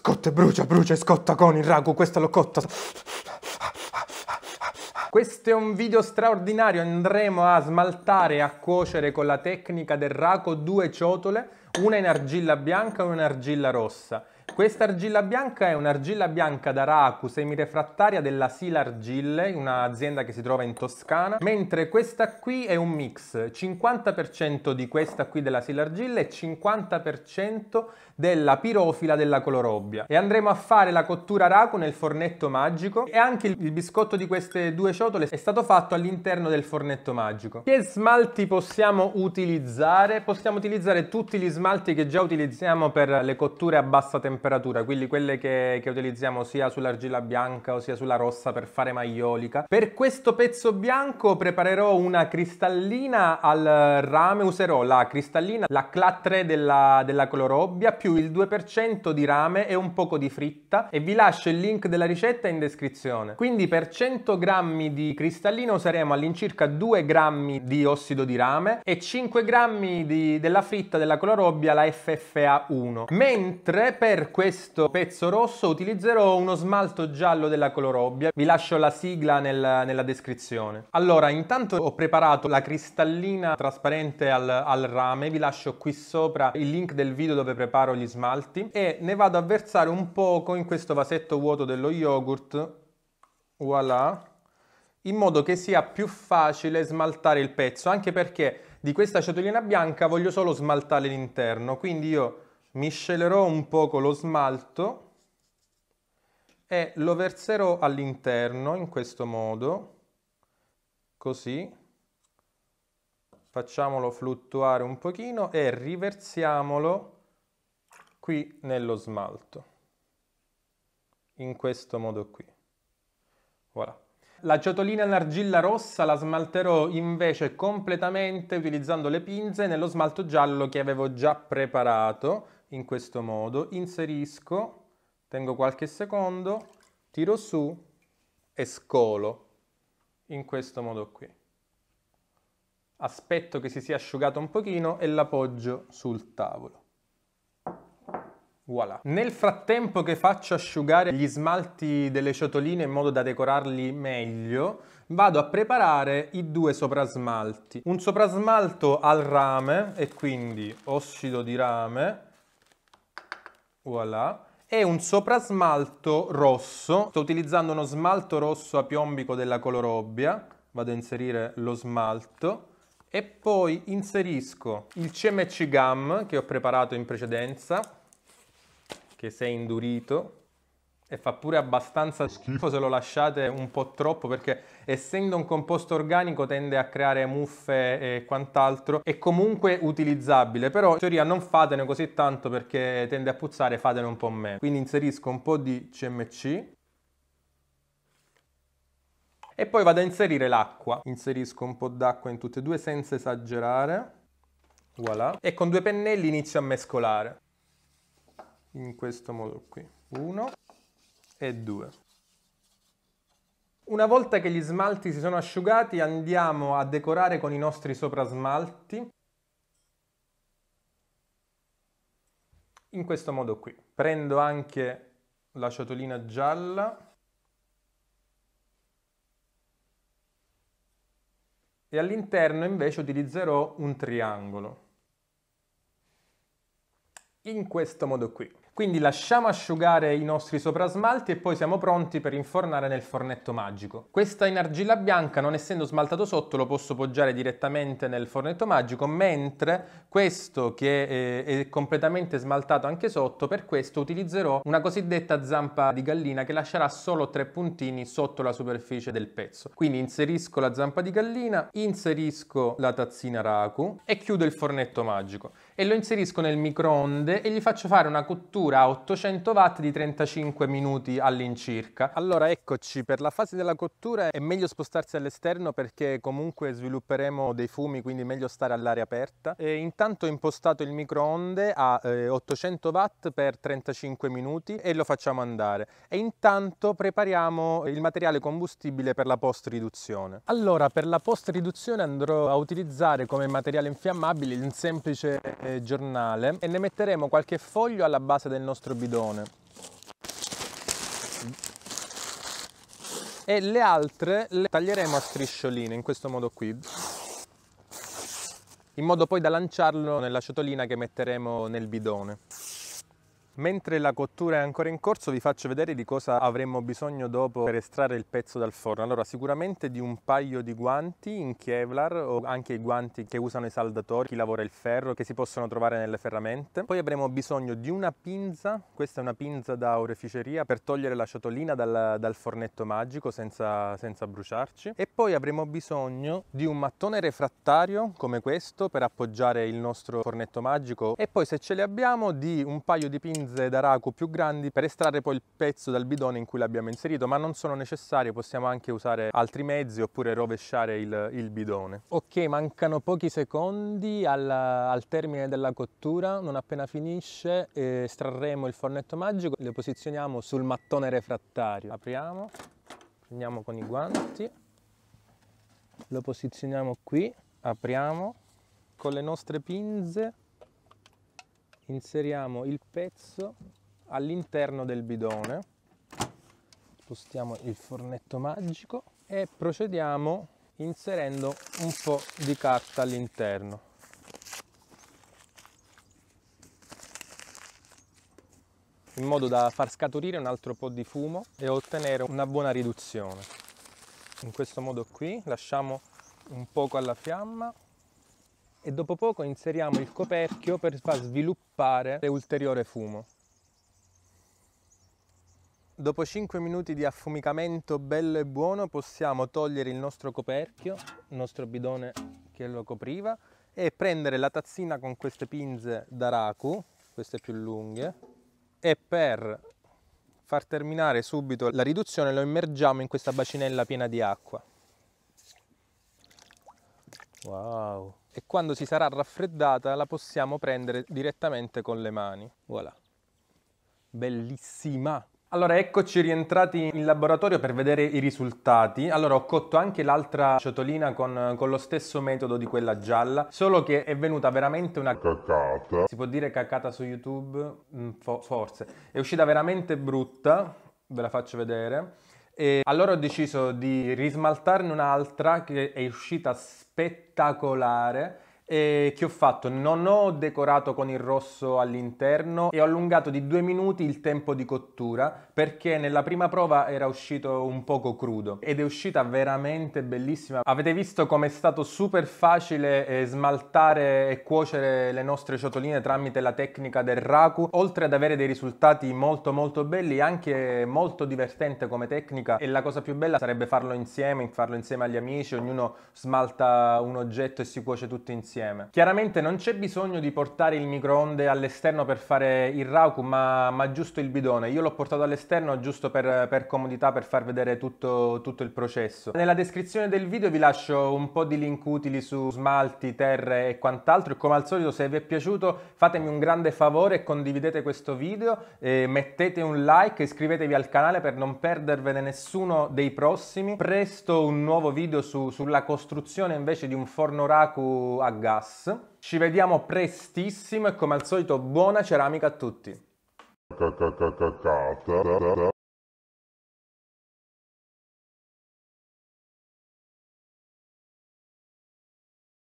Scotta brucia, brucia e scotta con il ragu, questa l'ho cotta. Questo è un video straordinario, andremo a smaltare e a cuocere con la tecnica del raco due ciotole, una in argilla bianca e una in argilla rossa. Questa argilla bianca è un'argilla bianca da Raku, semirefrattaria della Sila Argille, un'azienda che si trova in Toscana, mentre questa qui è un mix, 50% di questa qui della Sila Argille e 50% della pirofila della Colorobbia. E andremo a fare la cottura Raku nel fornetto magico e anche il biscotto di queste due ciotole è stato fatto all'interno del fornetto magico. Che smalti possiamo utilizzare? Possiamo utilizzare tutti gli smalti che già utilizziamo per le cotture a bassa temperatura temperatura, quindi quelle che, che utilizziamo sia sull'argilla bianca o sia sulla rossa per fare maiolica. Per questo pezzo bianco preparerò una cristallina al rame, userò la cristallina, la clatre della, della colorobbia più il 2% di rame e un poco di fritta e vi lascio il link della ricetta in descrizione. Quindi per 100 grammi di cristallina useremo all'incirca 2 grammi di ossido di rame e 5 grammi della fritta della colorobbia, la FFA1, mentre per questo pezzo rosso utilizzerò uno smalto giallo della Colorobbia, vi lascio la sigla nel, nella descrizione. Allora, intanto ho preparato la cristallina trasparente al, al rame, vi lascio qui sopra il link del video dove preparo gli smalti e ne vado a versare un poco in questo vasetto vuoto dello yogurt, voilà, in modo che sia più facile smaltare il pezzo, anche perché di questa ciotolina bianca voglio solo smaltare l'interno, quindi io miscelerò un poco lo smalto e lo verserò all'interno in questo modo, così. Facciamolo fluttuare un pochino e riversiamolo qui nello smalto, in questo modo qui. Voilà. La ciotolina in argilla rossa la smalterò invece completamente utilizzando le pinze nello smalto giallo che avevo già preparato in questo modo, inserisco, tengo qualche secondo, tiro su e scolo in questo modo qui. Aspetto che si sia asciugato un pochino e l'appoggio sul tavolo. Voilà. Nel frattempo che faccio asciugare gli smalti delle ciotoline in modo da decorarli meglio, vado a preparare i due soprasmalti. Un soprasmalto al rame e quindi ossido di rame voilà, e un soprasmalto rosso. Sto utilizzando uno smalto rosso a piombico della Colorobbia. Vado a inserire lo smalto e poi inserisco il CMC gum che ho preparato in precedenza che si è indurito e fa pure abbastanza schifo se lo lasciate un po' troppo perché essendo un composto organico tende a creare muffe e quant'altro è comunque utilizzabile però in teoria non fatene così tanto perché tende a puzzare fatene un po' meno quindi inserisco un po' di CMC e poi vado a inserire l'acqua inserisco un po' d'acqua in tutte e due senza esagerare voilà e con due pennelli inizio a mescolare in questo modo qui uno e 2. Una volta che gli smalti si sono asciugati andiamo a decorare con i nostri soprasmalti in questo modo qui. Prendo anche la ciotolina gialla e all'interno invece utilizzerò un triangolo in questo modo qui. Quindi lasciamo asciugare i nostri soprasmalti e poi siamo pronti per infornare nel fornetto magico. Questa in argilla bianca, non essendo smaltato sotto, lo posso poggiare direttamente nel fornetto magico, mentre questo che eh, è completamente smaltato anche sotto, per questo utilizzerò una cosiddetta zampa di gallina che lascerà solo tre puntini sotto la superficie del pezzo. Quindi inserisco la zampa di gallina, inserisco la tazzina raku e chiudo il fornetto magico e lo inserisco nel microonde e gli faccio fare una cottura a 800 watt di 35 minuti all'incirca. Allora eccoci, per la fase della cottura è meglio spostarsi all'esterno perché comunque svilupperemo dei fumi, quindi meglio stare all'aria aperta. E intanto ho impostato il microonde a eh, 800 watt per 35 minuti e lo facciamo andare. E intanto prepariamo il materiale combustibile per la post-riduzione. Allora, per la post-riduzione andrò a utilizzare come materiale infiammabile un semplice eh, eh, giornale e ne metteremo qualche foglio alla base del nostro bidone. E le altre le taglieremo a striscioline, in questo modo qui in modo poi da lanciarlo nella ciotolina che metteremo nel bidone. Mentre la cottura è ancora in corso vi faccio vedere di cosa avremmo bisogno dopo per estrarre il pezzo dal forno. Allora sicuramente di un paio di guanti in Kevlar o anche i guanti che usano i saldatori, chi lavora il ferro, che si possono trovare nelle ferramente. Poi avremo bisogno di una pinza, questa è una pinza da oreficeria per togliere la ciotolina dal, dal fornetto magico senza, senza bruciarci. E poi avremo bisogno di un mattone refrattario come questo per appoggiare il nostro fornetto magico e poi se ce li abbiamo di un paio di pinze pinze d'araco più grandi per estrarre poi il pezzo dal bidone in cui l'abbiamo inserito, ma non sono necessarie, possiamo anche usare altri mezzi oppure rovesciare il, il bidone. Ok, mancano pochi secondi al, al, termine della cottura, non appena finisce eh, estrarremo il fornetto magico, lo posizioniamo sul mattone refrattario. Apriamo, prendiamo con i guanti, lo posizioniamo qui, apriamo, con le nostre pinze inseriamo il pezzo all'interno del bidone spostiamo il fornetto magico e procediamo inserendo un po' di carta all'interno in modo da far scaturire un altro po' di fumo e ottenere una buona riduzione in questo modo qui lasciamo un poco alla fiamma e dopo poco inseriamo il coperchio per far sviluppare ulteriore fumo. Dopo 5 minuti di affumicamento bello e buono possiamo togliere il nostro coperchio, il nostro bidone che lo copriva e prendere la tazzina con queste pinze da raku, queste più lunghe, e per far terminare subito la riduzione lo immergiamo in questa bacinella piena di acqua. Wow! e quando si sarà raffreddata la possiamo prendere direttamente con le mani. Voilà. Bellissima! Allora eccoci rientrati in laboratorio per vedere i risultati. Allora ho cotto anche l'altra ciotolina con, con, lo stesso metodo di quella gialla, solo che è venuta veramente una cacata. Si può dire cacata su YouTube? Mm, forse. È uscita veramente brutta, ve la faccio vedere. E allora ho deciso di rismaltarne un'altra che è uscita spettacolare eh, che ho fatto non ho decorato con il rosso all'interno e ho allungato di due minuti il tempo di cottura perché nella prima prova era uscito un poco crudo ed è uscita veramente bellissima avete visto come è stato super facile eh, smaltare e cuocere le nostre ciotoline tramite la tecnica del raku oltre ad avere dei risultati molto molto belli anche molto divertente come tecnica e la cosa più bella sarebbe farlo insieme farlo insieme agli amici ognuno smalta un oggetto e si cuoce tutto insieme insieme. Chiaramente non c'è bisogno di portare il microonde all'esterno per fare il rauku, ma, ma giusto il bidone. Io l'ho portato all'esterno giusto per, per comodità, per far vedere tutto, tutto, il processo. Nella descrizione del video vi lascio un po' di link utili su smalti, terre e quant'altro. E come al solito, se vi è piaciuto, fatemi un grande favore e condividete questo video, eh, mettete un like, iscrivetevi al canale per non perdervene nessuno dei prossimi. Presto un nuovo video su, sulla costruzione invece di un forno raku a gas gas. Ci vediamo prestissimo e come al solito buona ceramica a tutti.